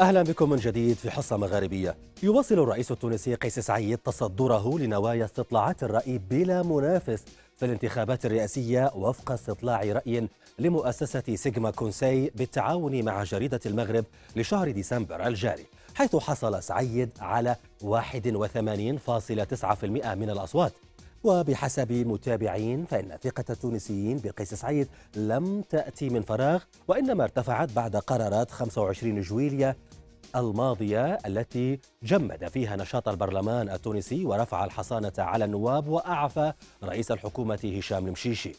أهلا بكم من جديد في حصة مغاربية يواصل الرئيس التونسي قيس سعيد تصدره لنوايا استطلاعات الرأي بلا منافس في الانتخابات الرئاسية وفق استطلاع رأي لمؤسسة سيجما كونسي بالتعاون مع جريدة المغرب لشهر ديسمبر الجاري حيث حصل سعيد على 81.9% من الأصوات وبحسب متابعين فإن ثقة التونسيين بقيس سعيد لم تأتي من فراغ وإنما ارتفعت بعد قرارات 25 جويلية الماضية التي جمد فيها نشاط البرلمان التونسي ورفع الحصانة على النواب وأعفى رئيس الحكومة هشام المشيشي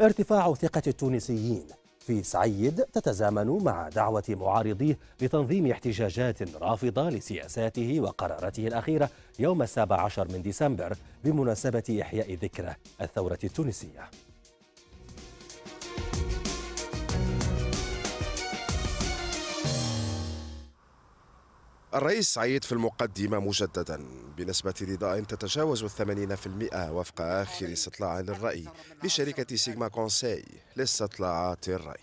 ارتفاع ثقة التونسيين في سعيد تتزامن مع دعوة معارضيه لتنظيم احتجاجات رافضة لسياساته وقراراته الأخيرة يوم السابع عشر من ديسمبر بمناسبة إحياء ذكرى الثورة التونسية الرئيس سعيد في المقدمة مجددا بنسبة رضاء تتجاوز الثمانين في المئة وفق آخر استطلاع للرأي لشركة سيغما كونسي لاستطلاعات الرأي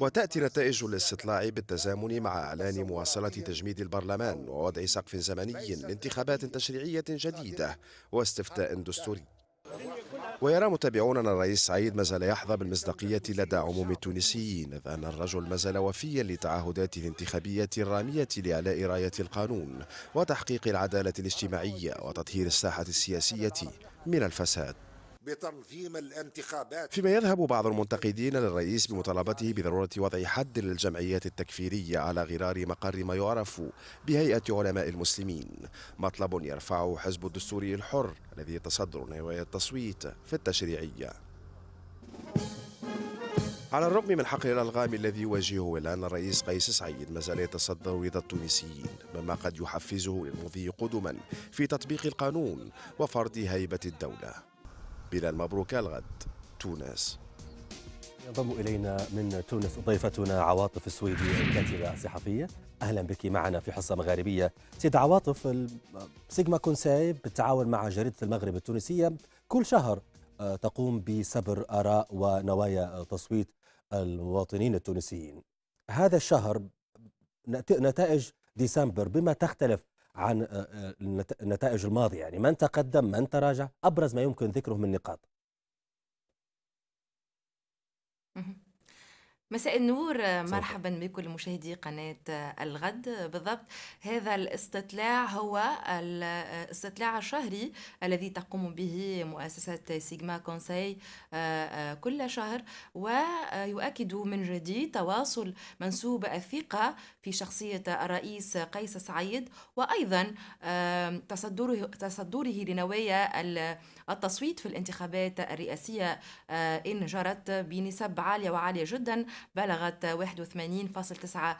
وتأتي نتائج الاستطلاع بالتزامن مع إعلان مواصلة تجميد البرلمان ووضع سقف زمني لانتخابات تشريعية جديدة واستفتاء دستوري ويرى أن الرئيس سعيد ما زال يحظى بالمصداقية لدى عموم التونسيين إذ أن الرجل ما زال وفيا لتعهداته الانتخابية الرامية لإعلاء راية القانون وتحقيق العدالة الاجتماعية وتطهير الساحة السياسية من الفساد بتنظيم الانتخابات فيما يذهب بعض المنتقدين للرئيس بمطالبته بضرورة وضع حد للجمعيات التكفيرية على غرار مقر ما يعرف بهيئة علماء المسلمين مطلب يرفعه حزب الدستوري الحر الذي يتصدر نوايا التصويت في التشريعية على الرغم من حقل الألغام الذي يواجهه الآن الرئيس قيس سعيد ما زال يتصدر رضا التونسيين مما قد يحفزه للمضي قدما في تطبيق القانون وفرض هيبة الدولة بلال مبروك الغد تونس ينضم الينا من تونس ضيفتنا عواطف السويدي الكاتبه الصحفيه اهلا بك معنا في حصه مغاربيه سيد عواطف سيجما كونساي بالتعاون مع جريده المغرب التونسيه كل شهر آه، تقوم بسبر اراء ونوايا آه، تصويت المواطنين التونسيين هذا الشهر نتائج ديسمبر بما تختلف عن آه، آه، النتائج الماضية يعني من تقدم من تراجع أبرز ما يمكن ذكره من نقاط مساء النور مرحبا بكل مشاهدي قناة الغد بالضبط هذا الاستطلاع هو الاستطلاع الشهري الذي تقوم به مؤسسة سيجما كونساي آه، آه، كل شهر ويؤكد من جديد تواصل منسوب الثقة في شخصية الرئيس قيس سعيد وأيضا تصدره, تصدره لنوايا التصويت في الانتخابات الرئاسية آه، إن جرت بنسب عالية وعالية جدا بلغت 81.9% آه،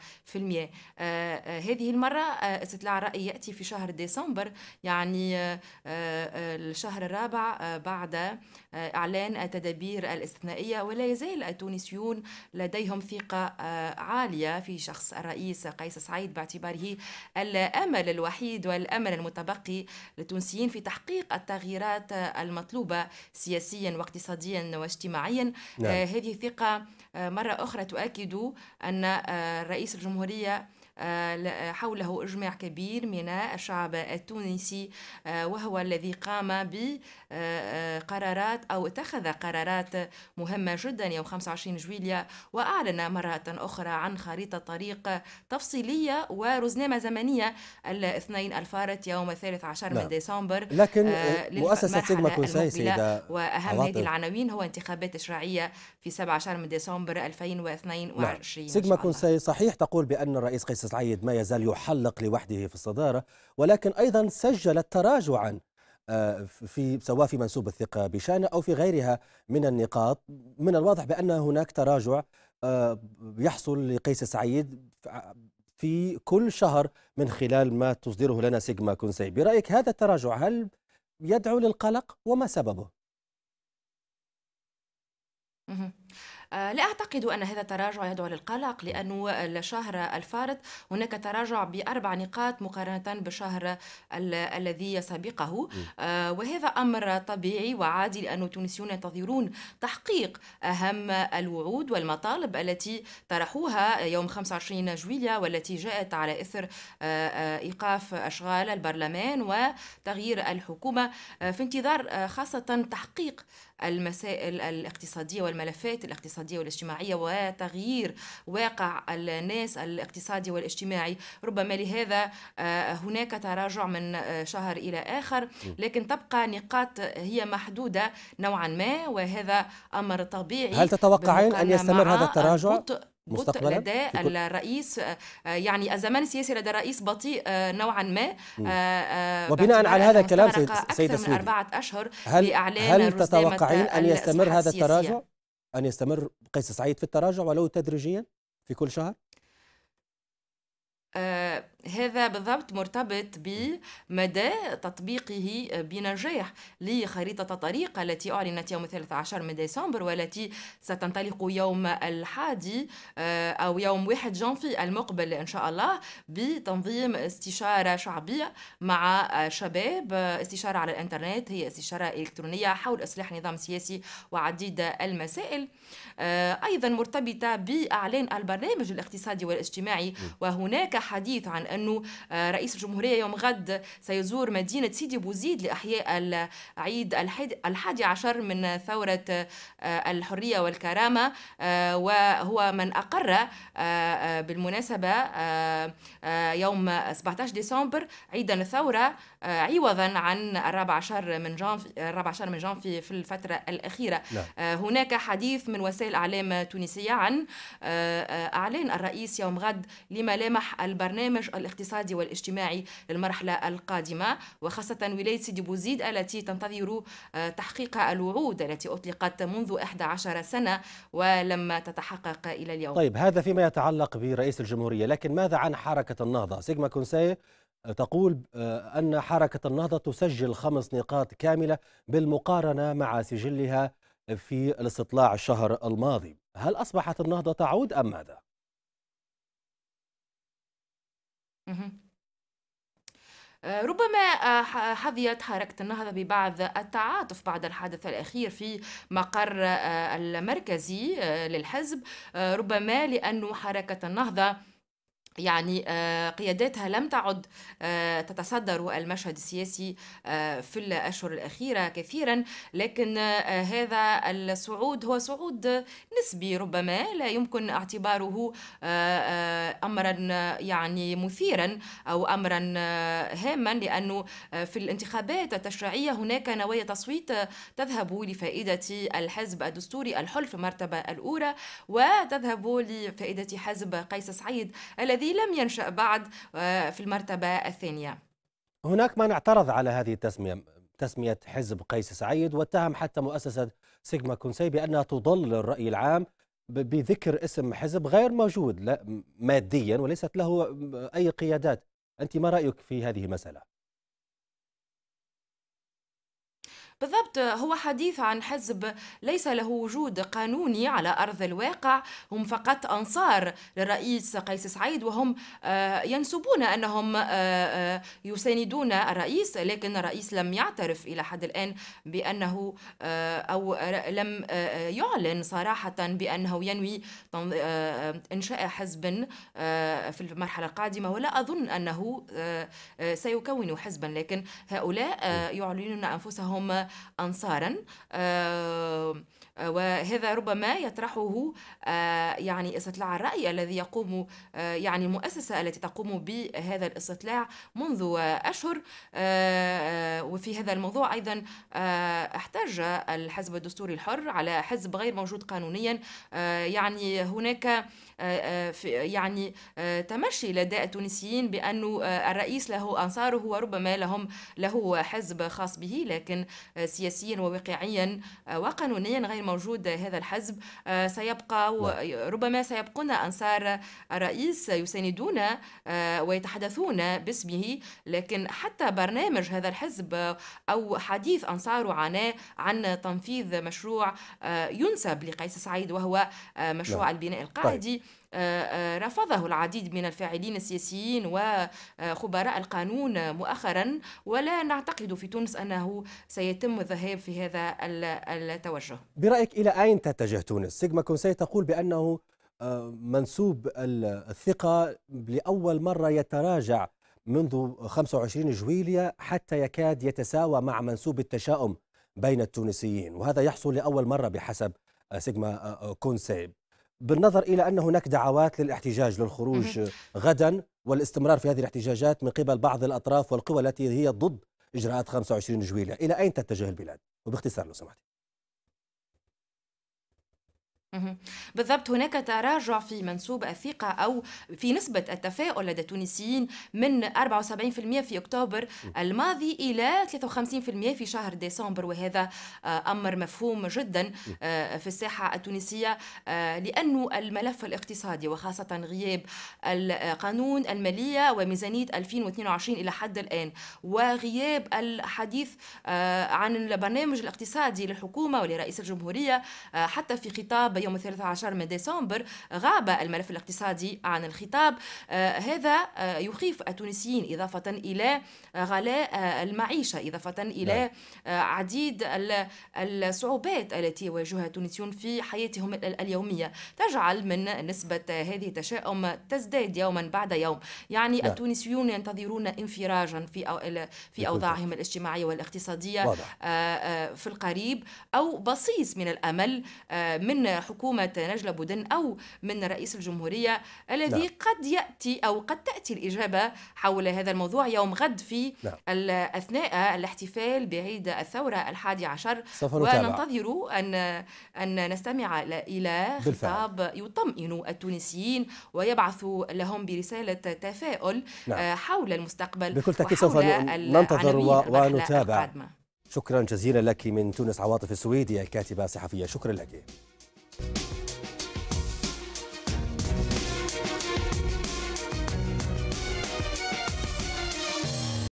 آه، هذه المرة آه، استطلاع رأي يأتي في شهر ديسمبر يعني الشهر الرابع بعد إعلان التدابير الاستثنائية ولا يزال التونسيون لديهم ثقة عالية في شخص الرئيس قيس سعيد باعتباره الأمل الوحيد والأمل المتبقي للتونسيين في تحقيق التغييرات المطلوبة سياسيا واقتصاديا واجتماعيا نعم. هذه الثقة مرة أخرى أخرى تؤكد أن آه، رئيس الجمهورية آه، حوله إجماع كبير من الشعب التونسي آه، وهو الذي قام بقرارات آه، أو اتخذ قرارات مهمة جدا يوم 25 جويليا وأعلن مرة أخرى عن خريطة طريق تفصيلية ورزنامة زمنية الاثنين الفارت يوم 13 من نعم. ديسمبر لكن مؤسسة سيغما كونساي سيدة وأهم هذه العناوين هو انتخابات تشريعية في 17 من ديسمبر 2022 نعم. سيغما كونساي صحيح تقول بأن الرئيس قيس الرئيس سعيد ما يزال يحلق لوحده في الصدارة ولكن أيضا سجلت تراجعا آه، في سواء في منسوب الثقة بشأنه أو في غيرها من النقاط من الواضح بأن هناك تراجع آه، يحصل لقيس سعيد في كل شهر من خلال ما تصدره لنا سيجما كونسي برأيك هذا التراجع هل يدعو للقلق وما سببه؟ آه، لا أعتقد أن هذا التراجع يدعو للقلق لأنه الشهر الفارط هناك تراجع بأربع نقاط مقارنة بالشهر الذي سبقه آه، وهذا أمر طبيعي وعادي لأن التونسيون ينتظرون تحقيق أهم الوعود والمطالب التي طرحوها يوم 25 جويليا والتي جاءت على إثر آه، إيقاف أشغال البرلمان وتغيير الحكومة في انتظار خاصة تحقيق المسائل الاقتصادية والملفات الاقتصادية والاجتماعية وتغيير واقع الناس الاقتصادي والاجتماعي ربما لهذا آه، هناك تراجع من آه، شهر إلى آخر لكن تبقى نقاط هي محدودة نوعا ما وهذا أمر طبيعي هل تتوقعين أن يستمر هذا التراجع؟ مستقبلا لدى الرئيس آه، آه، يعني الزمان السياسي لدى الرئيس بطيء آه، نوعا ما وبناء على هذا الكلام سيد سيدة سيدة من أربعة أشهر هل, هل تتوقعين أن يستمر هذا التراجع؟ أن يستمر قيس سعيد في التراجع ولو تدريجيا في كل شهر؟ أه هذا بالضبط مرتبط بمدى تطبيقه بنجاح لخريطة الطريق التي أعلنت يوم 13 من ديسمبر والتي ستنطلق يوم الحادي آه، أو يوم 1 جانفي المقبل إن شاء الله بتنظيم استشارة شعبية مع شباب استشارة على الإنترنت هي استشارة إلكترونية حول إصلاح نظام سياسي وعديد المسائل آه، أيضا مرتبطة بأعلان البرنامج الاقتصادي والاجتماعي وهناك حديث عن أنه آه، رئيس الجمهورية يوم غد سيزور مدينة سيدي بوزيد لإحياء العيد الحادي عشر من ثورة آه، الحرية والكرامة آه، وهو من أقر بالمناسبة يوم 17 ديسمبر عيد الثورة آه، عوضا عن الرابع عشر من جان الرابع عشر من جانفي في الفترة الأخيرة لا. نعم. آه، هناك حديث من وسائل أعلام تونسية عن آه، أعلان الرئيس يوم غد لملامح البرنامج الاقتصادي والاجتماعي للمرحلة القادمة وخاصة ولاية سيدي بوزيد التي تنتظر تحقيق الوعود التي أطلقت منذ 11 سنة ولم تتحقق إلى اليوم طيب هذا فيما يتعلق برئيس الجمهورية لكن ماذا عن حركة النهضة سيغما كونساي تقول آه، أن حركة النهضة تسجل خمس نقاط كاملة بالمقارنة مع سجلها في الاستطلاع الشهر الماضي هل أصبحت النهضة تعود أم ماذا؟ آه، ربما آه، حظيت حركة النهضة ببعض التعاطف بعد الحادث الأخير في مقر المركزي للحزب ربما لأن حركة النهضة يعني آه، قياداتها لم تعد آه، تتصدر المشهد السياسي آه، في الأشهر الأخيرة كثيرا لكن هذا الصعود هو صعود نسبي ربما لا يمكن اعتباره أمرا يعني مثيرا أو أمرا هاما لأنه في الانتخابات التشريعية هناك نوايا تصويت تذهب لفائدة الحزب الدستوري الحلف المرتبة الأولى وتذهب لفائدة حزب قيس سعيد الذي الذي لم ينشأ بعد آه، في المرتبة الثانية هناك من اعترض على هذه التسمية تسمية حزب قيس سعيد واتهم حتى مؤسسة سيجما كونسي بأنها تضل الرأي العام بذكر اسم حزب غير موجود ماديا وليست له أي قيادات أنت ما رأيك في هذه المسألة؟ بالضبط هو حديث عن حزب ليس له وجود قانوني على أرض الواقع هم فقط أنصار للرئيس قيس سعيد وهم آه، ينسبون أنهم آه، آه، يساندون الرئيس لكن الرئيس لم يعترف إلى حد الآن بأنه أو لم يعلن صراحة بأنه ينوي إنشاء حزب في المرحلة القادمة ولا أظن أنه سيكون حزبا لكن هؤلاء يعلنون أنفسهم أنصارا آه، وهذا ربما يطرحه آه، يعني استطلاع الرأي الذي يقوم آه، يعني المؤسسة التي تقوم بهذا الاستطلاع منذ أشهر آه، وفي هذا الموضوع أيضا احتج الحزب الدستوري الحر على حزب غير موجود قانونيا يعني هناك يعني تمشي لدى التونسيين بأن الرئيس له أنصاره وربما لهم له حزب خاص به لكن سياسيا وواقعيا وقانونيا غير موجود موجود هذا الحزب آه، سيبقى نعم. ربما سيبقون أنصار الرئيس يساندون آه، ويتحدثون باسمه لكن حتى برنامج هذا الحزب أو حديث أنصاره عن عن تنفيذ مشروع آه، ينسب لقيس سعيد وهو مشروع نعم. البناء طيب. القاعدي طيب. آه، آه، رفضه العديد من الفاعلين السياسيين وخبراء القانون مؤخرا ولا نعتقد في تونس أنه سيتم الذهاب في هذا التوجه برأيك إلى أين تتجه تونس؟ سيغما كونسي تقول بأنه آه، منسوب الثقة لأول مرة يتراجع منذ 25 جويلية حتى يكاد يتساوى مع منسوب التشاؤم بين التونسيين وهذا يحصل لأول مرة بحسب سيغما كونسي بالنظر إلى أن هناك دعوات للاحتجاج للخروج غدا والاستمرار في هذه الاحتجاجات من قبل بعض الأطراف والقوى التي هي ضد إجراءات 25 جويلة إلى أين تتجه البلاد وباختصار لو سمحت بالضبط هناك تراجع في منسوب الثقة أو في نسبة التفاؤل لدى التونسيين من 74% في أكتوبر الماضي إلى 53% في شهر ديسمبر وهذا آه، أمر مفهوم جدا آه، في الساحة التونسية آه، لأن الملف الاقتصادي وخاصة غياب القانون المالية وميزانية 2022 إلى حد الآن وغياب الحديث عن البرنامج الاقتصادي للحكومة ولرئيس الجمهورية حتى في خطاب يوم 13 من ديسمبر غاب الملف الاقتصادي عن الخطاب آه، هذا آه، يخيف التونسيين إضافة إلى غلاء آه، المعيشة إضافة إلى نعم. عديد الصعوبات التي يواجهها التونسيون في حياتهم اليومية تجعل من نسبة هذه التشاؤم تزداد يوما بعد يوم يعني لا. نعم. التونسيون ينتظرون انفراجا في أو في أوضاعهم الاجتماعية والاقتصادية واضح. في القريب أو بصيص من الأمل من حكومة نجلة بودن أو من رئيس الجمهورية الذي لا. نعم. قد يأتي أو قد تأتي الإجابة حول هذا الموضوع يوم غد في نعم. لا. أثناء الاحتفال بعيد الثورة الحادي عشر سوف وننتظر أن أن نستمع إلى خطاب بالفعل. يطمئن التونسيين ويبعث لهم برسالة تفاؤل لا. نعم. آه، حول المستقبل بكل تأكيد سوف ننتظر ونتابع شكرا جزيلا لك من تونس عواطف السويدي الكاتبة الصحفية شكرا لك you